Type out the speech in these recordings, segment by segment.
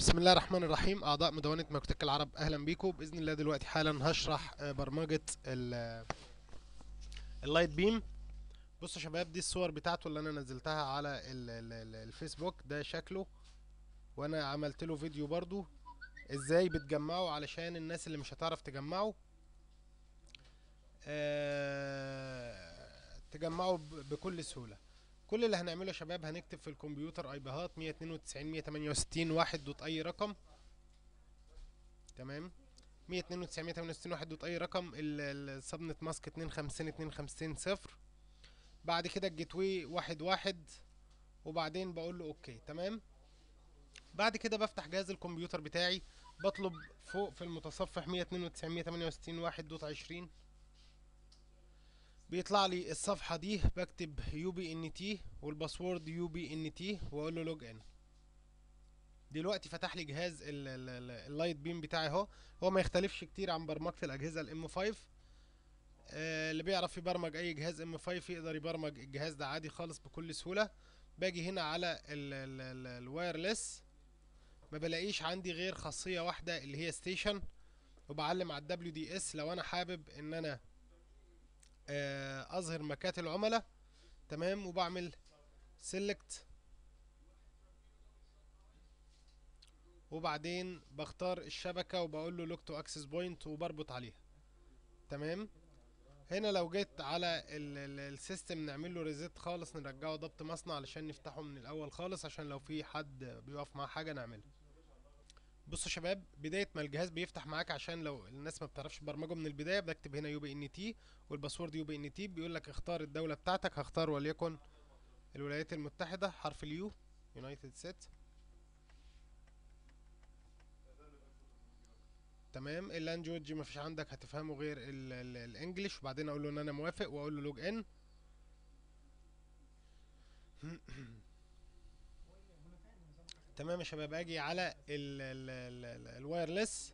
بسم الله الرحمن الرحيم اعضاء مدونه مكتك العرب اهلا بيكم باذن الله دلوقتي حالا هشرح آه، برمجه اللايت بيم بصوا يا شباب دي الصور بتاعته اللي انا نزلتها على الفيسبوك ده شكله وانا عملت له فيديو برضو ازاي بتجمعه علشان الناس اللي مش هتعرف تجمعه أه تجمعه بكل سهوله كل اللي هنعمله يا شباب هنكتب في الكمبيوتر اي بي هات 192 168 واحد دوت اي رقم تمام 192 168 واحد دوت اي رقم السبنت ماسك 250 250 صفر بعد كده الجيت واي واحد واحد وبعدين بقول له اوكي تمام بعد كده بفتح جهاز الكمبيوتر بتاعي بطلب فوق في المتصفح 192 168 واحد دوت 20 بيطلع لي الصفحة دي بكتب يو بي ان تي والباسورد يو بي ان تي واقول له لوج ان دلوقتي فتح لي جهاز اللايت بيم بتاعي اهو هو ما يختلفش كتير عن برمجة الأجهزة الام 5 آه اللي بيعرف يبرمج أي جهاز ام 5 يقدر يبرمج الجهاز ده عادي خالص بكل سهولة باجي هنا على الوايرلس ما بلاقيش عندي غير خاصية واحدة اللي هي ستيشن وبعلم على الدبليو دي اس لو انا حابب ان انا آه، اظهر مكاتب العملاء تمام وبعمل سيلكت وبعدين بختار الشبكه وبقول له لوك تو اكسس بوينت وبربط عليها تمام هنا لو جيت على السيستم نعمل له ريزيت خالص نرجعه ضبط مصنع علشان نفتحه من الاول خالص عشان لو في حد بيقف مع حاجه نعملها بصوا يا شباب بدايه ما الجهاز بيفتح معاك عشان لو الناس ما بتعرفش برمجه من البدايه بكتب هنا يو بي ان تي والباسورد يو بي ان تي بيقول لك اختار الدوله بتاعتك هختار وليكن الولايات المتحده حرف اليو يونايتد ست تمام اللانجوج مفيش عندك هتفهمه غير الانجليش وبعدين اقول له ان انا موافق واقول له لوج ان تمام يا شباب اجي على الوايرلس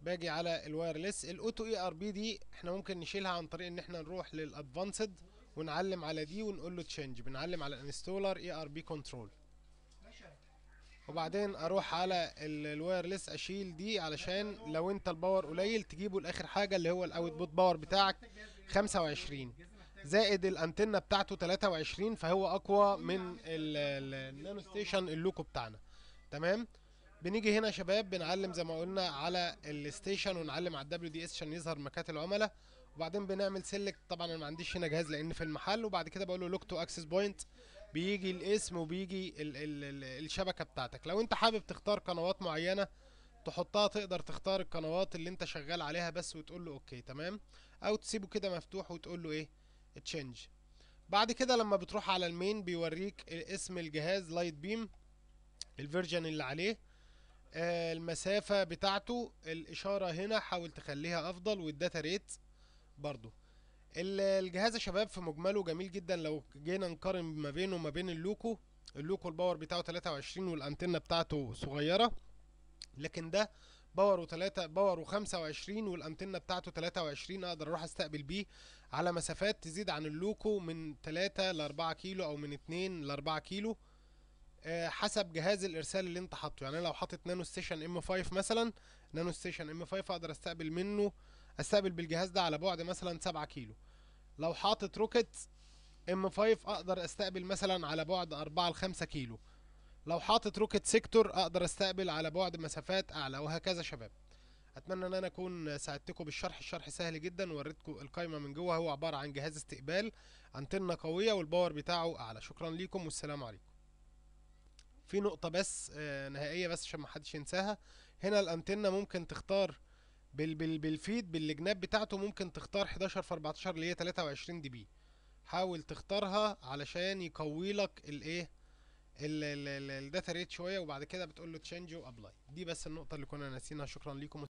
باجي على الوايرلس الاوتو اي ار بي دي احنا ممكن نشيلها عن طريق ان احنا نروح للادفانسد ونعلم على دي ونقول له تشينج بنعلم على انستولر اي ار بي كنترول وبعدين اروح على الوايرلس اشيل دي علشان لو انت الباور قليل تجيبه لاخر حاجه اللي هو الاوتبوت باور بتاعك 25 زائد الانتنه بتاعته 23 فهو اقوى من النانو ستيشن اللوكو بتاعنا تمام بنيجي هنا شباب بنعلم زي ما قلنا على الستيشن ونعلم على الدبليو دي اس عشان يظهر مكات العملاء وبعدين بنعمل سيلكت طبعا انا ما عنديش هنا جهاز لان في المحل وبعد كده بقول له لوك تو اكسس بوينت بيجي الاسم وبيجي الـ الـ الـ الشبكه بتاعتك لو انت حابب تختار قنوات معينه تحطها تقدر تختار القنوات اللي انت شغال عليها بس وتقول له اوكي تمام او تسيبه كده مفتوح وتقول له ايه تشينج بعد كده لما بتروح على المين بيوريك اسم الجهاز لايت بيم الفيرجن اللي عليه آه، المسافة بتاعته الإشارة هنا حاول تخليها أفضل والداتا ريت برضو الجهاز يا شباب في مجمله جميل جدا لو جينا نقارن ما بينه وما بين اللوكو اللوكو الباور بتاعه 23 والأنتنة بتاعته صغيرة لكن ده باور و 3 باور و 25 والانتنه بتاعته 23 اقدر اروح استقبل بيه على مسافات تزيد عن اللوكو من 3 ل 4 كيلو او من 2 ل 4 كيلو آه، حسب جهاز الارسال اللي انت حاطه يعني لو حاطط نانو ستيشن ام 5 مثلا نانو ستيشن ام 5 اقدر استقبل منه استقبل بالجهاز ده على بعد مثلا 7 كيلو لو حاطط روكت ام 5 اقدر استقبل مثلا على بعد 4 ل 5 كيلو لو حاطط روكت سيكتور اقدر استقبل على بعد مسافات اعلى وهكذا شباب اتمنى ان انا اكون ساعدتكم بالشرح الشرح سهل جدا ووريتكم القايمه من جوه هو عباره عن جهاز استقبال انتنه قويه والباور بتاعه اعلى شكرا ليكم والسلام عليكم في نقطه بس آه، نهائيه بس عشان ما حدش ينساها هنا الانتنه ممكن تختار بال بال بالفيد بالجناب بتاعته ممكن تختار 11 في 14 اللي هي 23 دي بي حاول تختارها علشان يقوي لك الايه الداتا ريت شويه وبعد كده بتقول له تشينج وابلاي دي بس النقطه اللي كنا ناسينها شكرا ليكم